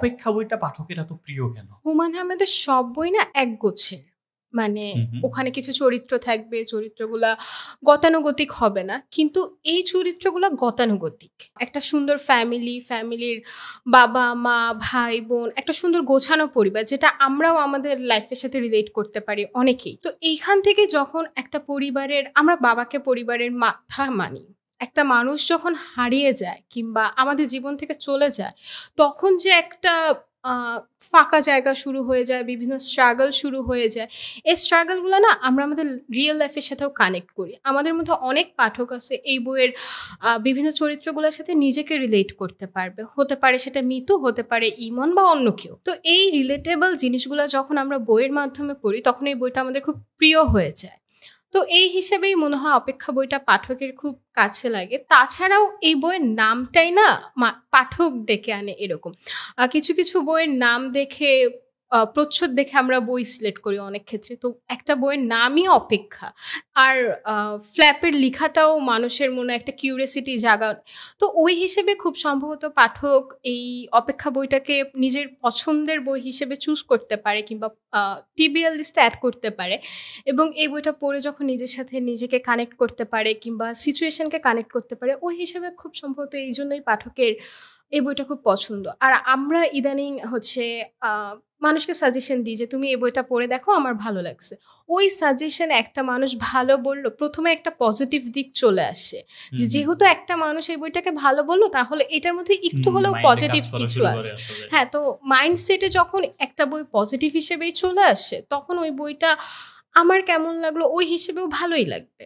অপেক্ষা বইটা পাঠকের এত প্রিয় কেন হুমান আহমেদের সব বই না এক গোছের মানে ওখানে কিছু চরিত্র থাকবে চরিত্রগুলা গতানুগতিক হবে না কিন্তু এই চরিত্রগুলা গতানুগতিক একটা সুন্দর ফ্যামিলি ফ্যামিলির বাবা মা ভাই বোন একটা সুন্দর গোছানো পরিবার যেটা আমরাও আমাদের লাইফের সাথে রিলেট করতে পারি অনেকেই তো এইখান থেকে যখন একটা পরিবারের আমরা বাবাকে পরিবারের মাথা মানি একটা মানুষ যখন হারিয়ে যায় কিংবা আমাদের জীবন থেকে চলে যায় তখন যে একটা ফাঁকা জায়গা শুরু হয়ে যায় বিভিন্ন স্ট্রাগল শুরু হয়ে যায় এই স্ট্রাগলগুলো না আমরা আমাদের রিয়েল লাইফের সাথেও কানেক্ট করি আমাদের মধ্যে অনেক পাঠক আছে এই বইয়ের বিভিন্ন চরিত্রগুলোর সাথে নিজেকে রিলেট করতে পারবে হতে পারে সেটা মিতু হতে পারে ইমন বা অন্য কেউ তো এই রিলেটেবল জিনিসগুলো যখন আমরা বইয়ের মাধ্যমে পড়ি তখন এই বইটা আমাদের খুব প্রিয় হয়ে যায় তো এই হিসেবেই মনে হয় অপেক্ষা বইটা পাঠকের খুব কাছে লাগে তাছাড়াও এই বইয়ের নামটাই না পাঠক ডেকে আনে এরকম কিছু কিছু বইয়ের নাম দেখে প্রচ্ছদ দেখে আমরা বই সিলেক্ট করি অনেক ক্ষেত্রে তো একটা বইয়ের নামই অপেক্ষা আর ফ্ল্যাপের লেখাটাও মানুষের মনে একটা কিউরিয়াসিটি জাগা তো ওই হিসেবে খুব সম্ভবত পাঠক এই অপেক্ষা বইটাকে নিজের পছন্দের বই হিসেবে চুজ করতে পারে কিংবা টিবিএল লিস্টে অ্যাড করতে পারে এবং এই বইটা পড়ে যখন নিজের সাথে নিজেকে কানেক্ট করতে পারে কিংবা সিচুয়েশনকে কানেক্ট করতে পারে ওই হিসেবে খুব সম্ভবত এই জন্যই পাঠকের এই বইটা খুব পছন্দ আর আমরা ইদানিং হচ্ছে মানুষকে সাজেশন দিই যে তুমি এই বইটা পড়ে দেখো আমার ভালো লাগছে ওই সাজেশন একটা মানুষ ভালো বলল প্রথমে একটা পজিটিভ দিক চলে আসে যেহেতু একটা মানুষ এই বইটাকে ভালো বললো তাহলে এটার মধ্যে একটু হলেও পজিটিভ কিছু আছে হ্যাঁ তো মাইন্ডসেটে যখন একটা বই পজিটিভ হিসেবেই চলে আসে তখন ওই বইটা আমার কেমন লাগলো ওই হিসেবেও ভালোই লাগবে